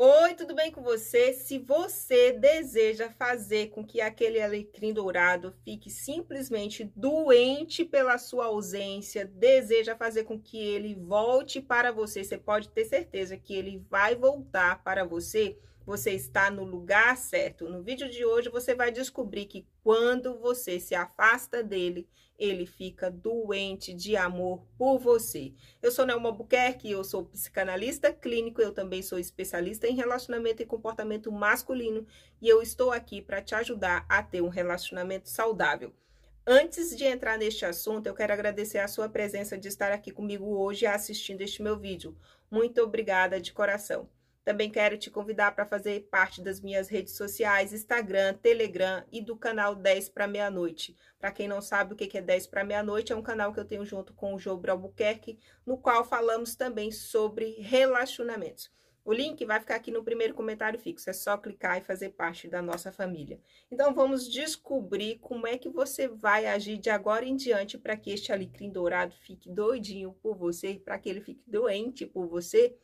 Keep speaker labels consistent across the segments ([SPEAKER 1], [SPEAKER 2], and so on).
[SPEAKER 1] Oi, tudo bem com você? Se você deseja fazer com que aquele alecrim dourado fique simplesmente doente pela sua ausência, deseja fazer com que ele volte para você, você pode ter certeza que ele vai voltar para você você está no lugar certo. No vídeo de hoje, você vai descobrir que quando você se afasta dele, ele fica doente de amor por você. Eu sou Nelma Buquerque, eu sou psicanalista clínico, eu também sou especialista em relacionamento e comportamento masculino e eu estou aqui para te ajudar a ter um relacionamento saudável. Antes de entrar neste assunto, eu quero agradecer a sua presença de estar aqui comigo hoje assistindo este meu vídeo. Muito obrigada de coração. Também quero te convidar para fazer parte das minhas redes sociais, Instagram, Telegram e do canal 10 para meia-noite. Para quem não sabe o que é 10 para meia-noite, é um canal que eu tenho junto com o João Albuquerque, no qual falamos também sobre relacionamentos. O link vai ficar aqui no primeiro comentário fixo, é só clicar e fazer parte da nossa família. Então vamos descobrir como é que você vai agir de agora em diante para que este alecrim dourado fique doidinho por você, para que ele fique doente por você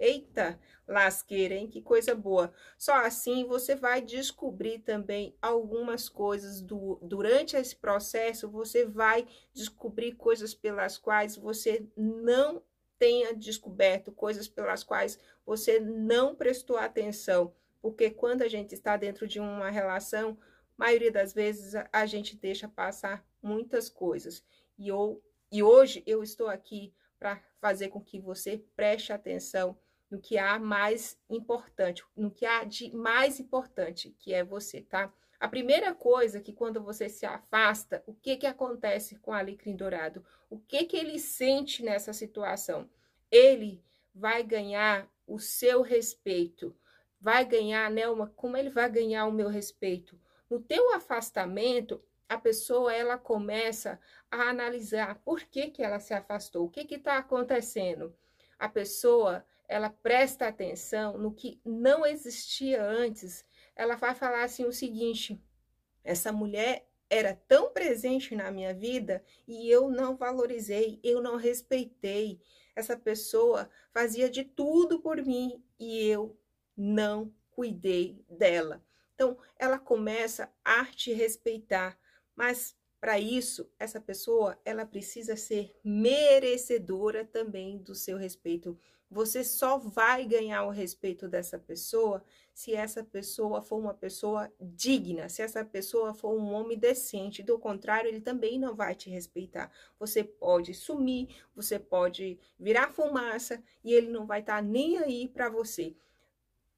[SPEAKER 1] Eita, lasqueira, hein? Que coisa boa. Só assim você vai descobrir também algumas coisas do, durante esse processo, você vai descobrir coisas pelas quais você não tenha descoberto, coisas pelas quais você não prestou atenção, porque quando a gente está dentro de uma relação, maioria das vezes a gente deixa passar muitas coisas. E, eu, e hoje eu estou aqui para fazer com que você preste atenção no que há mais importante, no que há de mais importante, que é você, tá? A primeira coisa é que quando você se afasta, o que que acontece com o alecrim dourado? O que que ele sente nessa situação? Ele vai ganhar o seu respeito. Vai ganhar, Nelma, né, como ele vai ganhar o meu respeito? No teu afastamento, a pessoa ela começa a analisar por que, que ela se afastou, o que está acontecendo. A pessoa ela presta atenção no que não existia antes, ela vai falar assim o seguinte: essa mulher era tão presente na minha vida e eu não valorizei, eu não respeitei. Essa pessoa fazia de tudo por mim e eu não cuidei dela. Então, ela começa a te respeitar, mas para isso, essa pessoa, ela precisa ser merecedora também do seu respeito. Você só vai ganhar o respeito dessa pessoa se essa pessoa for uma pessoa digna, se essa pessoa for um homem decente. Do contrário, ele também não vai te respeitar. Você pode sumir, você pode virar fumaça e ele não vai estar tá nem aí para você.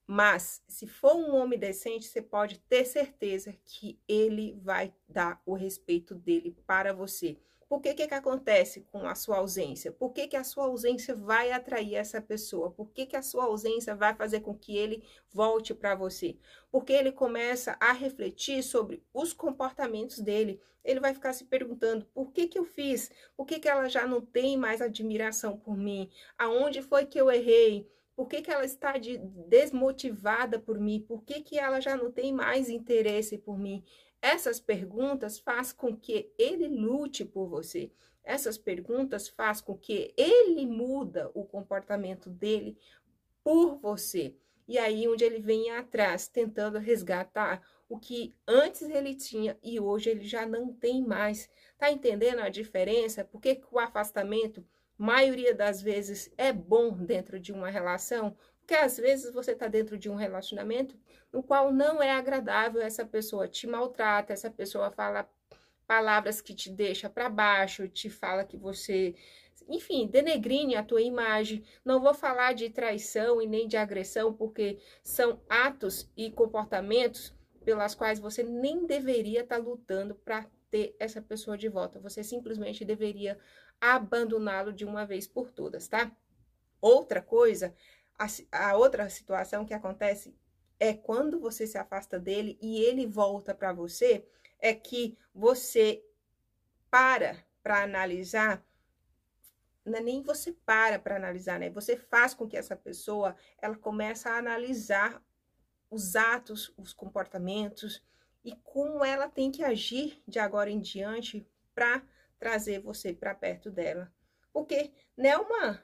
[SPEAKER 1] Mas, se for um homem decente, você pode ter certeza que ele vai dar o respeito dele para você. Por que, que, que acontece com a sua ausência? Por que, que a sua ausência vai atrair essa pessoa? Por que, que a sua ausência vai fazer com que ele volte para você? Porque ele começa a refletir sobre os comportamentos dele. Ele vai ficar se perguntando: por que, que eu fiz? Por que, que ela já não tem mais admiração por mim? Aonde foi que eu errei? Por que, que ela está de, desmotivada por mim? Por que, que ela já não tem mais interesse por mim? Essas perguntas faz com que ele lute por você. Essas perguntas faz com que ele muda o comportamento dele por você. E aí onde ele vem atrás, tentando resgatar o que antes ele tinha e hoje ele já não tem mais. Tá entendendo a diferença? Por que, que o afastamento maioria das vezes é bom dentro de uma relação, porque às vezes você está dentro de um relacionamento no qual não é agradável, essa pessoa te maltrata, essa pessoa fala palavras que te deixa para baixo, te fala que você, enfim, denegrine a tua imagem. Não vou falar de traição e nem de agressão, porque são atos e comportamentos pelas quais você nem deveria estar tá lutando para ter essa pessoa de volta. Você simplesmente deveria abandoná-lo de uma vez por todas, tá? Outra coisa, a, a outra situação que acontece é quando você se afasta dele e ele volta para você, é que você para para analisar não é nem você para para analisar, né? Você faz com que essa pessoa ela comece a analisar os atos, os comportamentos, e como ela tem que agir de agora em diante para trazer você para perto dela. Porque Nelma,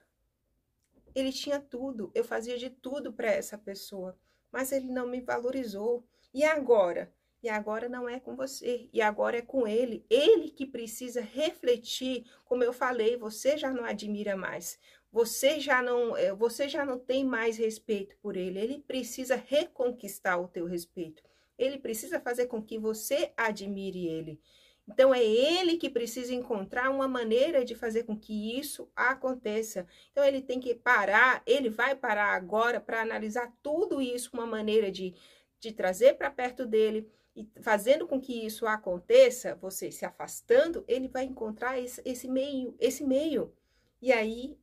[SPEAKER 1] ele tinha tudo, eu fazia de tudo para essa pessoa, mas ele não me valorizou. E agora? E agora não é com você, e agora é com ele. Ele que precisa refletir, como eu falei, você já não admira mais. Você já não, eh, você já não tem mais respeito por ele. Ele precisa reconquistar o teu respeito ele precisa fazer com que você admire ele. Então é ele que precisa encontrar uma maneira de fazer com que isso aconteça. Então ele tem que parar, ele vai parar agora para analisar tudo isso uma maneira de, de trazer para perto dele e fazendo com que isso aconteça, você se afastando, ele vai encontrar esse, esse meio, esse meio. E aí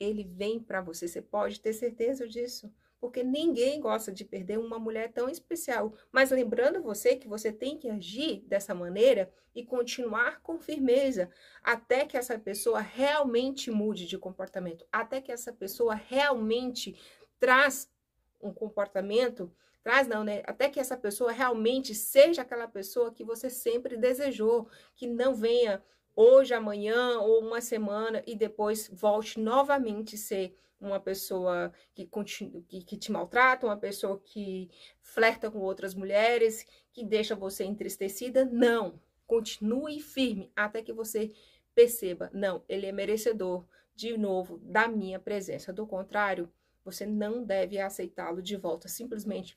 [SPEAKER 1] ele vem para você, você pode ter certeza disso porque ninguém gosta de perder uma mulher tão especial. Mas lembrando você que você tem que agir dessa maneira e continuar com firmeza até que essa pessoa realmente mude de comportamento, até que essa pessoa realmente traz um comportamento, traz não, né? Até que essa pessoa realmente seja aquela pessoa que você sempre desejou, que não venha hoje, amanhã ou uma semana e depois volte novamente ser uma pessoa que, continue, que, que te maltrata, uma pessoa que flerta com outras mulheres, que deixa você entristecida. Não. Continue firme até que você perceba, não, ele é merecedor de novo da minha presença. Do contrário, você não deve aceitá-lo de volta simplesmente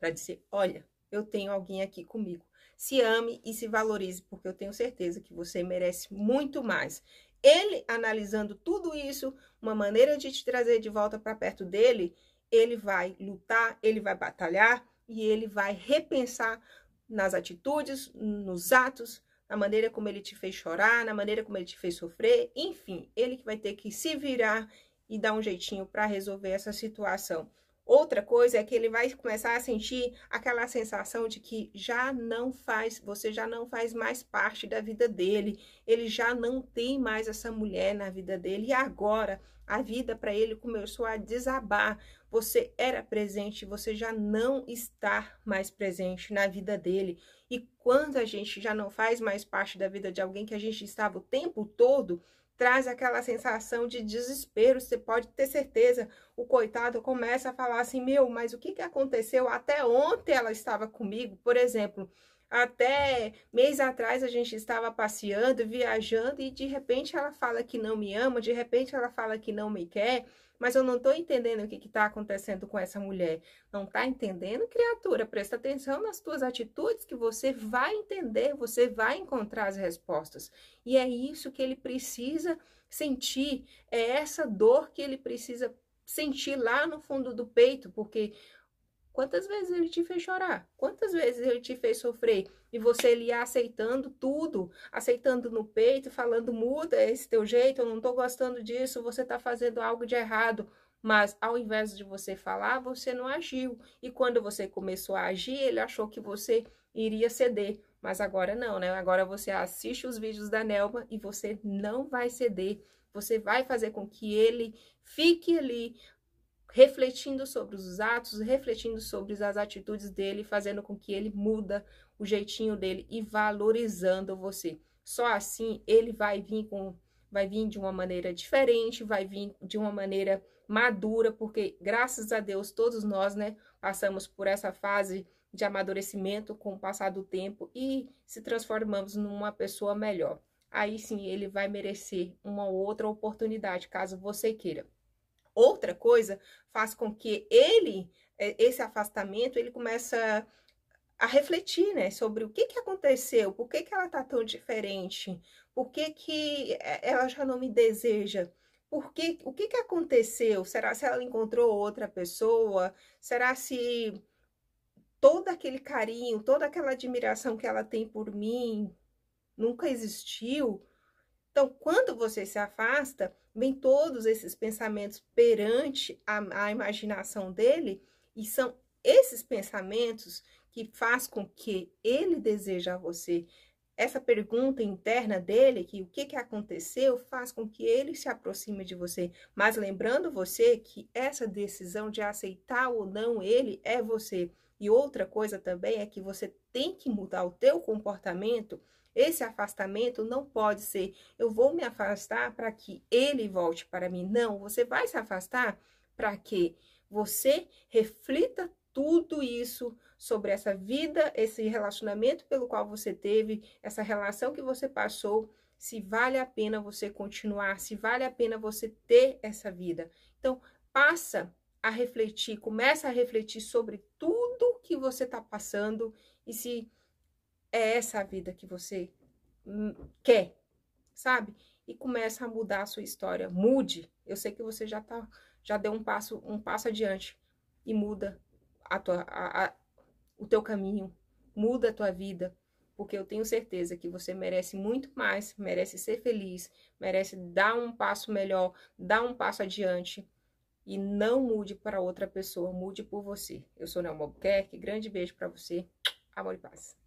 [SPEAKER 1] para dizer, olha, eu tenho alguém aqui comigo se ame e se valorize, porque eu tenho certeza que você merece muito mais. Ele, analisando tudo isso, uma maneira de te trazer de volta para perto dele, ele vai lutar, ele vai batalhar e ele vai repensar nas atitudes, nos atos, na maneira como ele te fez chorar, na maneira como ele te fez sofrer, enfim, ele que vai ter que se virar e dar um jeitinho para resolver essa situação. Outra coisa é que ele vai começar a sentir aquela sensação de que já não faz, você já não faz mais parte da vida dele, ele já não tem mais essa mulher na vida dele. E agora a vida para ele começou a desabar. Você era presente, você já não está mais presente na vida dele. E quando a gente já não faz mais parte da vida de alguém que a gente estava o tempo todo, traz aquela sensação de desespero, você pode ter certeza. O coitado começa a falar assim: meu, mas o que, que aconteceu? Até ontem ela estava comigo, por exemplo. Até mês atrás a gente estava passeando, viajando e de repente ela fala que não me ama, de repente ela fala que não me quer, mas eu não estou entendendo o que está acontecendo com essa mulher. Não está entendendo, criatura? Presta atenção nas tuas atitudes que você vai entender, você vai encontrar as respostas. E é isso que ele precisa sentir, é essa dor que ele precisa sentir lá no fundo do peito, porque Quantas vezes ele te fez chorar? Quantas vezes ele te fez sofrer? E você ele ia aceitando tudo, aceitando no peito, falando, muda esse teu jeito, eu não tô gostando disso, você tá fazendo algo de errado. Mas ao invés de você falar, você não agiu. E quando você começou a agir, ele achou que você iria ceder. Mas agora não, né? Agora você assiste os vídeos da Nelma e você não vai ceder. Você vai fazer com que ele fique ali refletindo sobre os atos, refletindo sobre as atitudes dele, fazendo com que ele muda o jeitinho dele e valorizando você. Só assim ele vai vir com vai vir de uma maneira diferente, vai vir de uma maneira madura, porque graças a Deus todos nós, né, passamos por essa fase de amadurecimento com o passar do tempo e se transformamos numa pessoa melhor. Aí sim ele vai merecer uma outra oportunidade, caso você queira outra coisa, faz com que ele, é, esse afastamento, ele começa a refletir, né, sobre o que que aconteceu, por que que ela tá tão diferente, por que que é, ela já não me deseja, por que, o que que aconteceu, será se ela encontrou outra pessoa, será se todo aquele carinho, toda aquela admiração que ela tem por mim nunca existiu? Então, quando você se afasta, vem todos esses pensamentos perante a, a imaginação dele, e são esses pensamentos que faz com que ele deseja a você. Essa pergunta interna dele, que o que, que aconteceu, faz com que ele se aproxime de você. Mas lembrando você que essa decisão de aceitar ou não ele é você. E outra coisa também é que você tem que mudar o teu comportamento. Esse afastamento não pode ser eu vou me afastar para que ele volte para mim. Não, você vai se afastar para que você reflita tudo isso sobre essa vida, esse relacionamento pelo qual você teve, essa relação que você passou, se vale a pena você continuar, se vale a pena você ter essa vida. Então, passa a refletir, começa a refletir sobre tudo que você está passando e se é essa a vida que você hum, quer, sabe? E começa a mudar a sua história. Mude. Eu sei que você já tá, já deu um passo, um passo adiante e muda a tua, a, a, o teu caminho, muda a tua vida, porque eu tenho certeza que você merece muito mais, merece ser feliz, merece dar um passo melhor, dar um passo adiante e não mude para outra pessoa, mude por você. Eu sou Nelma Albuquerque, grande beijo para você. Amor e paz.